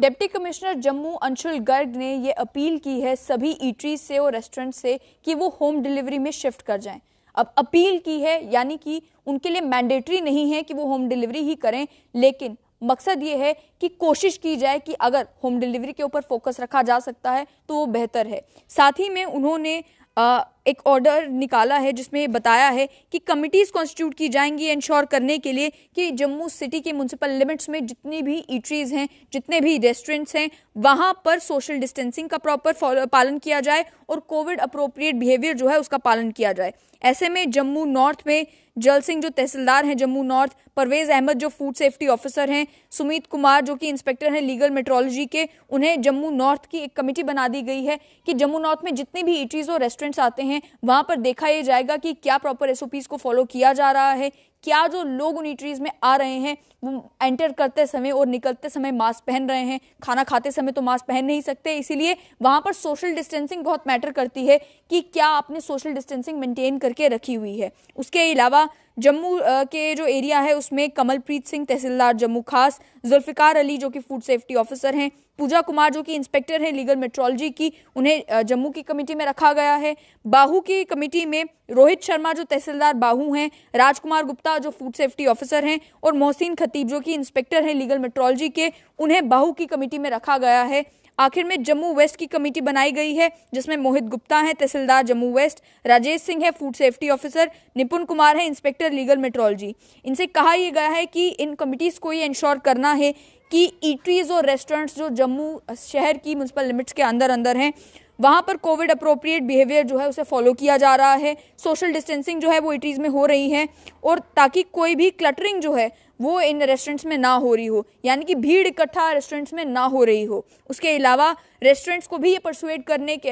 deputy commissioner Jammu Anshul Garg ने ये appeal की है सभी ईटरी से और रेस्टोरेंट से कि वो होम डिलीवरी में शिफ्ट कर जाएं अब अपील की है यानी कि उनके लिए मैंडेटरी नहीं है कि वो होम डिलीवरी ही करें लेकिन मकसद ये है कि कोशिश की जाए कि अगर होम डिलीवरी के ऊपर फोकस रखा जा सकता है तो वो बेहतर है साथ ही में उन्होंने आ, एक ऑर्डर निकाला है जिसमें बताया है कि कमिटीज़ कॉन्स्टिट्यूट की जाएंगी इंश्योर करने के लिए कि जम्मू सिटी के म्यूनसिपल लिमिट्स में जितनी भी ईटरीज हैं जितने भी रेस्टोरेंट्स हैं वहाँ पर सोशल डिस्टेंसिंग का प्रॉपर पालन किया जाए और कोविड अप्रोप्रिएट बिहेवियर जो है उसका पालन किया जाए ऐसे में जम्मू नॉर्थ में जल सिंह जो तहसीलदार हैं जम्मू नॉर्थ परवेज अहमद जो फूड सेफ्टी ऑफिसर हैं सुमित कुमार जो कि इंस्पेक्टर हैं लीगल मेट्रोलॉजी के उन्हें जम्मू नॉर्थ की एक कमेटी बना दी गई है कि जम्मू नॉर्थ में जितने भी ईटरीज और रेस्टोरेंट्स आते हैं हैं वहाँ पर देखा ये जाएगा कि क्या प्रॉपर एस को फॉलो किया जा रहा है क्या जो लोग उन न्यूट्रीज में आ रहे हैं एंटर करते समय और निकलते समय मास्क पहन रहे हैं खाना खाते समय तो मास्क पहन नहीं सकते इसीलिए वहाँ पर सोशल डिस्टेंसिंग बहुत मैटर करती है कि क्या आपने सोशल डिस्टेंसिंग मेंटेन करके रखी हुई है उसके अलावा जम्मू के जो एरिया है उसमें कमलप्रीत सिंह तहसीलदार जम्मू खास जुल्फ़िकार अली जो कि फूड सेफ्टी ऑफिसर हैं पूजा कुमार जो कि इंस्पेक्टर हैं लीगल मेट्रोलॉजी की उन्हें जम्मू की कमेटी में रखा गया है बाहू की कमेटी में रोहित शर्मा जो तहसीलदार बाहू हैं राजकुमार गुप्ता जो फूड सेफ्टी ऑफिसर हैं और मोहसिन खतीब जो कि इंस्पेक्टर हैं लीगल मेट्रोलॉजी के उन्हें बाहू की कमेटी में रखा गया है आखिर में जम्मू वेस्ट की कमेटी बनाई गई है जिसमें मोहित गुप्ता हैं तहसीलदार जम्मू वेस्ट राजेश सिंह है फूड सेफ्टी ऑफिसर निपुण कुमार हैं इंस्पेक्टर लीगल मेट्रोलॉजी इनसे कहा यह गया है कि इन कमिटीज़ को ये इंश्योर करना है कि ईटरीज और रेस्टोरेंट्स जो जम्मू शहर की म्यूनसिपल लिमिट्स के अंदर अंदर हैं वहाँ पर कोविड अप्रोप्रिएट बिहेवियर जो है उसे फॉलो किया जा रहा है सोशल डिस्टेंसिंग जो है वो इटरीज में हो रही है और ताकि कोई भी क्लटरिंग जो है वो इन रेस्टोरेंट्स में ना हो रही हो यानी कि भीड़ इकट्ठा रेस्टोरेंट्स में ना हो रही हो उसके अलावा रेस्टोरेंट्स को भी ये परसुएट करने के,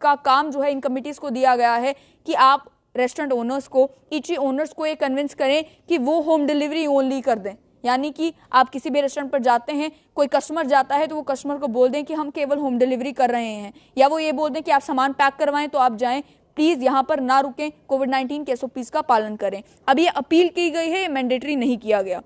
का काम जो है इन कमिटीज़ को दिया गया है कि आप रेस्टोरेंट ओनर्स को ईची ओनर्स को ये कन्विंस करें कि वो होम डिलीवरी ओनली कर दें यानी कि आप किसी भी रेस्टोरेंट पर जाते हैं कोई कस्टमर जाता है तो वो कस्टमर को बोल दें कि हम केवल होम डिलीवरी कर रहे हैं या वो ये बोल दें कि आप सामान पैक करवाएं तो आप जाएं प्लीज़ यहाँ पर ना रुकें कोविड नाइन्टीन के एस का पालन करें अब ये अपील की गई है ये मैंडेटरी नहीं किया गया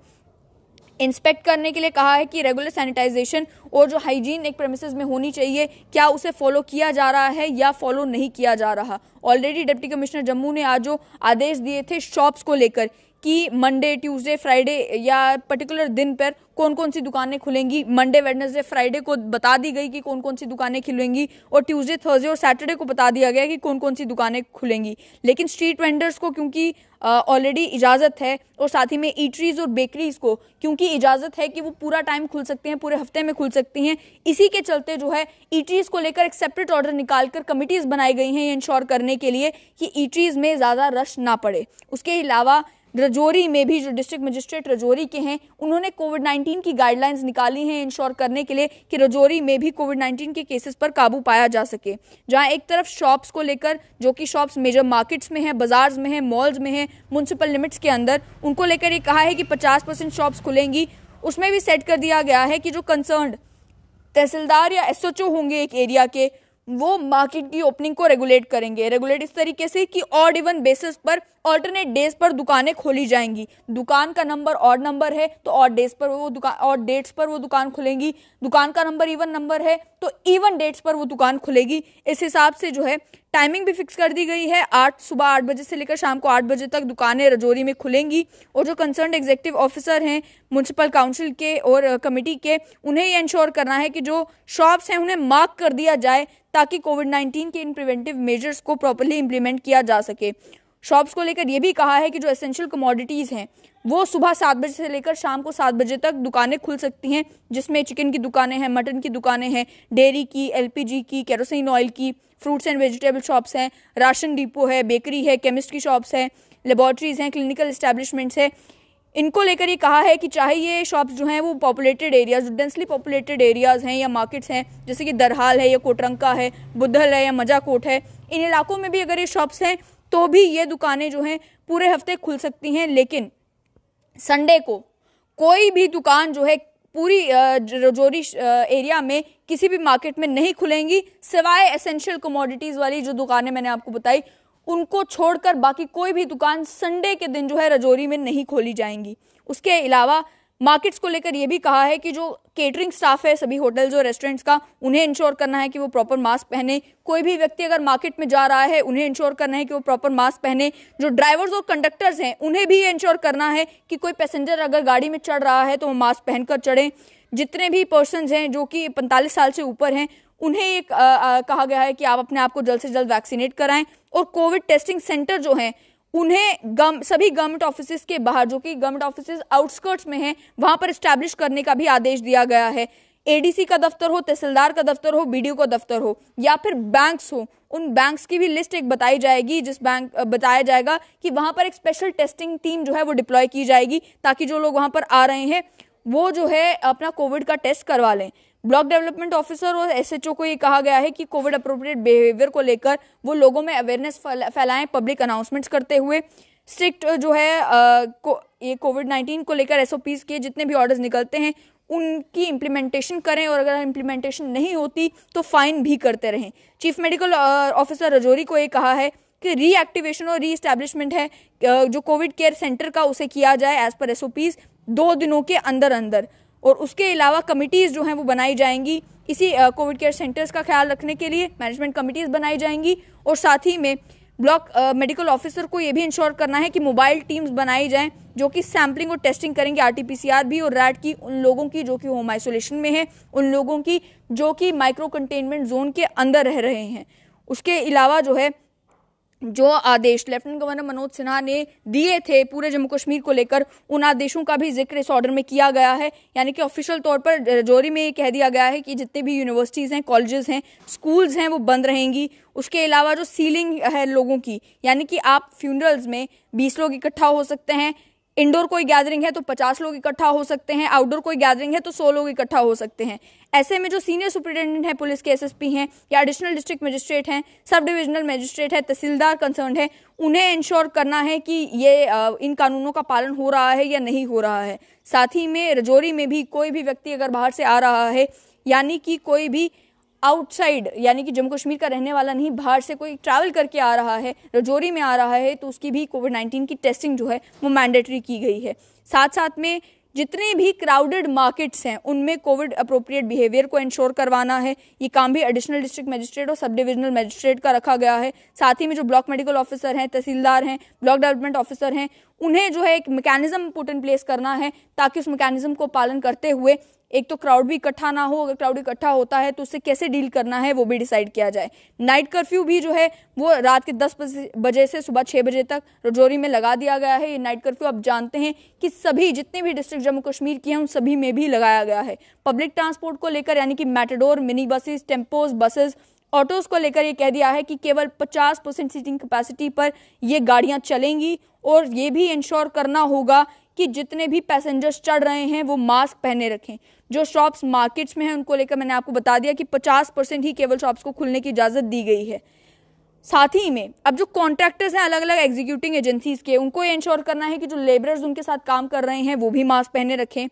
इंस्पेक्ट करने के लिए कहा है कि रेगुलर सैनिटाइजेशन और जो हाइजीन एक प्रेमिसेस में होनी चाहिए क्या उसे फॉलो किया जा रहा है या फॉलो नहीं किया जा रहा ऑलरेडी डिप्टी कमिश्नर जम्मू ने आज जो आदेश दिए थे शॉप्स को लेकर कि मंडे ट्यूसडे फ्राइडे या पर्टिकुलर दिन पर कौन कौन सी दुकानें खुलेंगी मंडे वेडनेसडे फ्राइडे को बता दी गई कि कौन कौन सी दुकानें खुलेंगी और ट्यूसडे थर्सडे और सैटरडे को बता दिया गया कि कौन कौन सी दुकानें खुलेंगी लेकिन स्ट्रीट वेंडर्स को क्योंकि ऑलरेडी इजाज़त है और साथ ही में ईटरीज और बेकरीज को क्योंकि इजाज़त है कि वो पूरा टाइम खुल सकते हैं पूरे हफ्ते में खुल सकती हैं इसी के चलते जो है ईटरीज को लेकर एक सेपरेट ऑर्डर निकाल कर कमिटीज़ बनाई गई हैं ये इंश्योर करने के लिए कि ईटरीज में ज़्यादा रश ना पड़े उसके अलावा रजौरी में भी जो डिस्ट्रिक्ट मजिस्ट्रेट रजौरी के हैं उन्होंने कोविड 19 की गाइडलाइंस निकाली हैं इंश्योर करने के लिए कि रजौरी में भी कोविड 19 के केसेस पर काबू पाया जा सके जहां एक तरफ शॉप्स को लेकर जो कि शॉप्स मेजर मार्केट्स में हैं बाजार्स में हैं मॉल्स में हैं म्यूनसिपल लिमिट्स के अंदर उनको लेकर ये कहा है कि पचास शॉप्स खुलेंगी उसमें भी सेट कर दिया गया है कि जो कंसर्न तहसीलदार या एस होंगे एक एरिया के वो मार्केट की ओपनिंग को रेगुलेट करेंगे रेगुलेट इस तरीके से कि ऑड इवन बेसिस पर ऑल्टरनेट डेज पर दुकानें खोली जाएंगी दुकान का नंबर और नंबर है तो और डेज पर वो दुकान और डेट्स पर वो दुकान खुलेंगी दुकान का नंबर इवन नंबर है तो इवन डेट्स पर वो दुकान खुलेगी इस हिसाब से जो है टाइमिंग भी फिक्स कर दी गई है आठ सुबह आठ बजे से लेकर शाम को आठ बजे तक दुकानें रजौरी में खुलेंगी और जो कंसर्न एग्जीक्यूटिव ऑफिसर हैं म्यूनसिपल काउंसिल के और कमेटी के उन्हें ये इंश्योर करना है कि जो शॉप्स हैं उन्हें मार्क कर दिया जाए ताकि कोविड नाइन्टीन के इन प्रिवेंटिव मेजर्स को प्रॉपरली इम्प्लीमेंट किया जा सके शॉप्स को लेकर यह भी कहा है कि जो एसेंशियल कमोडिटीज़ हैं वो सुबह सात बजे से लेकर शाम को सात बजे तक दुकानें खुल सकती हैं जिसमें चिकन की दुकानें हैं मटन की दुकानें हैं डेयरी की एलपीजी की केरोसिन ऑयल की फ्रूट्स एंड वेजिटेबल शॉप्स हैं राशन डिपो है बेकरी है केमिस्ट की शॉप्स हैं लेबॉरटरीज़ हैं क्लिनिकल इस्टेब्लिशमेंट्स हैं इनको लेकर ये कहा है कि चाहे ये शॉप्स जो हैं वो populated areas densely populated areas हैं या मार्केट्स हैं जैसे कि दरहाल है या कोटरंका है बुद्धल है या मजाकोट है इन इलाकों में भी अगर ये शॉप्स हैं तो भी ये दुकानें जो हैं पूरे हफ्ते खुल सकती हैं लेकिन संडे को कोई भी दुकान जो है पूरी रजौरी एरिया में किसी भी मार्केट में नहीं खुलेंगी सिवाय एसेंशियल कमोडिटीज़ वाली जो दुकानें मैंने आपको बताई उनको छोड़कर बाकी कोई भी दुकान संडे के दिन जो है रजौरी में नहीं खोली जाएंगी उसके अलावा मार्केट्स को लेकर यह भी कहा है कि जो केटरिंग स्टाफ है सभी होटल्स और रेस्टोरेंट्स का उन्हें इंश्योर करना है कि वो प्रॉपर मास्क पहने कोई भी व्यक्ति अगर मार्केट में जा रहा है उन्हें इंश्योर करना है कि वो प्रॉपर मास्क पहने जो ड्राइवर्स और कंडक्टर्स हैं उन्हें भी ये इंश्योर करना है कि कोई पैसेंजर अगर गाड़ी में चढ़ रहा है तो वो मास्क पहनकर चढ़ें जितने भी पर्सन हैं जो कि पैंतालीस साल से ऊपर हैं उन्हें एक कहा गया है कि आप अपने आप को जल्द से जल्द वैक्सीनेट कराएं और कोविड टेस्टिंग सेंटर जो हैं उन्हें गम सभी गवर्नमेंट ऑफिस के बाहर जो कि गवर्नमेंट ऑफिस आउटस्कर्ट्स में हैं वहां पर स्टैब्लिश करने का भी आदेश दिया गया है एडीसी का दफ्तर हो तहसीलदार का दफ्तर हो बीडीओ का दफ्तर हो या फिर बैंक्स हो उन बैंक्स की भी लिस्ट एक बताई जाएगी जिस बैंक बताया जाएगा कि वहां पर एक स्पेशल टेस्टिंग टीम जो है वो डिप्लॉय की जाएगी ताकि जो लोग वहां पर आ रहे हैं वो जो है अपना कोविड का टेस्ट करवा लें ब्लॉक डेवलपमेंट ऑफिसर और एसएचओ को ये कहा गया है कि कोविड अप्रोप्रिएट बिहेवियर को लेकर वो लोगों में अवेयरनेस फैलाएं पब्लिक अनाउंसमेंट्स करते हुए स्ट्रिक्ट जो है आ, को, ये कोविड नाइन्टीन को लेकर एस के जितने भी ऑर्डर्स निकलते हैं उनकी इम्प्लीमेंटेशन करें और अगर इम्प्लीमेंटेशन नहीं होती तो फाइन भी करते रहें चीफ मेडिकल ऑफिसर रजौरी को ये कहा है कि रीएक्टिवेशन और री है जो कोविड केयर सेंटर का उसे किया जाए एज पर एस दो दिनों के अंदर अंदर और उसके अलावा कमिटीज़ जो हैं वो बनाई जाएंगी इसी कोविड केयर सेंटर्स का ख्याल रखने के लिए मैनेजमेंट कमिटीज़ बनाई जाएंगी और साथ ही में ब्लॉक मेडिकल ऑफिसर को ये भी इंश्योर करना है कि मोबाइल टीम्स बनाई जाएं जो कि सैम्पलिंग और टेस्टिंग करेंगे आरटीपीसीआर भी और रैट की उन लोगों की जो कि होम आइसोलेशन में है उन लोगों की जो कि माइक्रो कंटेनमेंट जोन के अंदर रह रहे हैं उसके अलावा जो है जो आदेश लेफ्टिनेंट गवर्नर मनोज सिन्हा ने दिए थे पूरे जम्मू कश्मीर को लेकर उन आदेशों का भी जिक्र इस ऑर्डर में किया गया है यानी कि ऑफिशियल तौर पर रजौरी में ये कह दिया गया है कि जितने भी यूनिवर्सिटीज़ हैं कॉलेजेस हैं स्कूल्स हैं वो बंद रहेंगी उसके अलावा जो सीलिंग है लोगों की यानी कि आप फ्यूनरल्स में बीस लोग इकट्ठा हो सकते हैं इंडोर कोई गैदरिंग है तो पचास लोग इकट्ठा हो सकते हैं आउटडोर कोई गैदरिंग है तो सौ लोग इकट्ठा हो सकते हैं ऐसे में जो सीनियर सुप्रिटेंडेंट है पुलिस के एसएसपी हैं या एडिशनल डिस्ट्रिक्ट मजिस्ट्रेट हैं सब डिविजनल मजिस्ट्रेट है तहसीलदार कंसर्न है उन्हें इंश्योर करना है कि ये इन कानूनों का पालन हो रहा है या नहीं हो रहा है साथ ही में रजौरी में भी कोई भी व्यक्ति अगर बाहर से आ रहा है यानी कि कोई भी आउटसाइड यानी कि जम्मू कश्मीर का रहने वाला नहीं बाहर से कोई ट्रैवल करके आ रहा है रजौरी में आ रहा है तो उसकी भी कोविड नाइन्टीन की टेस्टिंग जो है वो मैंडेटरी की गई है साथ साथ में जितने भी क्राउडेड मार्केट्स हैं उनमें कोविड अप्रोप्रिएट बिहेवियर को इंश्योर करवाना है ये काम भी एडिशनल डिस्ट्रिक्ट मजिस्ट्रेट और सब डिविजनल मजिस्ट्रेट का रखा गया है साथ ही में जो ब्लॉक मेडिकल ऑफिसर हैं तहसीलदार हैं ब्लॉक डेवलपमेंट ऑफिसर हैं उन्हें जो है एक मैकेनिज्म पुट इन प्लेस करना है ताकि उस मैकेनिज्म को पालन करते हुए एक तो क्राउड भी इकट्ठा ना हो अगर क्राउड इकट्ठा होता है तो उससे कैसे डील करना है वो भी डिसाइड किया जाए नाइट कर्फ्यू भी जो है वो रात के दस बजे से सुबह छः बजे तक रजौरी में लगा दिया गया है ये नाइट कर्फ्यू आप जानते हैं कि सभी जितने भी डिस्ट्रिक्ट जम्मू कश्मीर की हैं उन सभी में भी लगाया गया है पब्लिक ट्रांसपोर्ट को लेकर यानी कि matador mini buses tempos buses autos को लेकर ये कह दिया है कि केवल 50 परसेंट सीटिंग कैपेसिटी पर ये गाड़ियां चलेंगी और ये भी इंश्योर करना होगा कि जितने भी पैसेंजर्स चढ़ रहे हैं वो मास्क पहने रखें जो शॉप्स मार्केट्स में हैं उनको लेकर मैंने आपको बता दिया कि 50 परसेंट ही केवल शॉप्स को खुलने की इजाज़त दी गई है साथ ही में अब जो कॉन्ट्रैक्टर्स हैं अलग अलग एग्जीक्यूटिंग एजेंसीज के उनको ये इंश्योर करना है कि जो लेबरर्स उनके साथ काम कर रहे हैं वो भी मास्क पहने रखें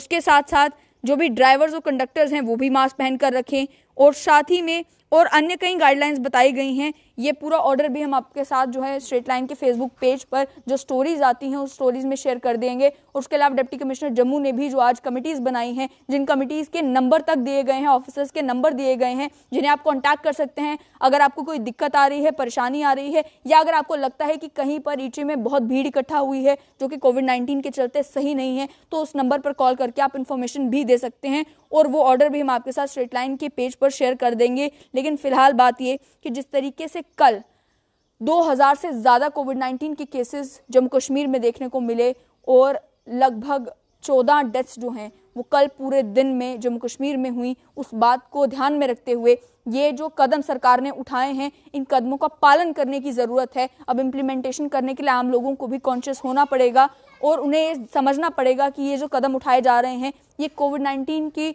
उसके साथ साथ जो भी ड्राइवर्स और कंडक्टर्स हैं वो भी मास्क पहन कर रखें और साथ ही में और अन्य कई गाइडलाइंस बताई गई हैं ये पूरा ऑर्डर भी हम आपके साथ जो है स्ट्रेट लाइन के फेसबुक पेज पर जो स्टोरीज आती हैं उस स्टोरीज में शेयर कर देंगे उसके अलावा डिप्टी कमिश्नर जम्मू ने भी जो आज कमिटीज़ बनाई हैं जिन कमिटीज़ के नंबर तक दिए गए हैं ऑफिसर्स के नंबर दिए गए हैं जिन्हें आप कॉन्टैक्ट कर सकते हैं अगर आपको कोई दिक्कत आ रही है परेशानी आ रही है या अगर आपको लगता है कि कहीं पर ईचे में बहुत भीड़ इकट्ठा हुई है जो कि कोविड नाइन्टीन के चलते सही नहीं है तो उस नंबर पर कॉल करके आप इन्फॉर्मेशन भी दे सकते हैं और वो ऑर्डर भी हम आपके साथ स्ट्रेट लाइन के पेज पर शेयर कर देंगे लेकिन फिलहाल बात ये कि जिस तरीके से कल 2000 से ज़्यादा कोविड 19 के केसेस जम्मू कश्मीर में देखने को मिले और लगभग 14 डेथ्स जो हैं वो कल पूरे दिन में जम्मू कश्मीर में हुई उस बात को ध्यान में रखते हुए ये जो कदम सरकार ने उठाए हैं इन कदमों का पालन करने की ज़रूरत है अब इम्प्लीमेंटेशन करने के लिए आम लोगों को भी कॉन्शियस होना पड़ेगा और उन्हें समझना पड़ेगा कि ये जो कदम उठाए जा रहे हैं ये कोविड नाइन्टीन की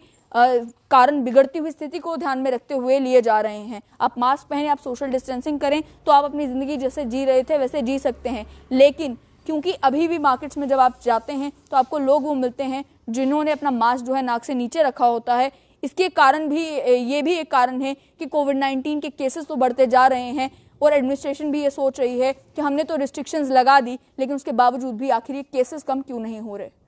कारण बिगड़ती हुई स्थिति को ध्यान में रखते हुए लिए जा रहे हैं आप मास्क पहने आप सोशल डिस्टेंसिंग करें तो आप अपनी ज़िंदगी जैसे जी रहे थे वैसे जी सकते हैं लेकिन क्योंकि अभी भी मार्केट्स में जब आप जाते हैं तो आपको लोग वो मिलते हैं जिन्होंने अपना मास्क जो है नाक से नीचे रखा होता है इसके कारण भी ये भी एक कारण है कि कोविड नाइन्टीन के केसेस तो बढ़ते जा रहे हैं और एडमिनिस्ट्रेशन भी ये सोच रही है कि हमने तो रिस्ट्रिक्शंस लगा दी लेकिन उसके बावजूद भी आखिर ये केसेस कम क्यों नहीं हो रहे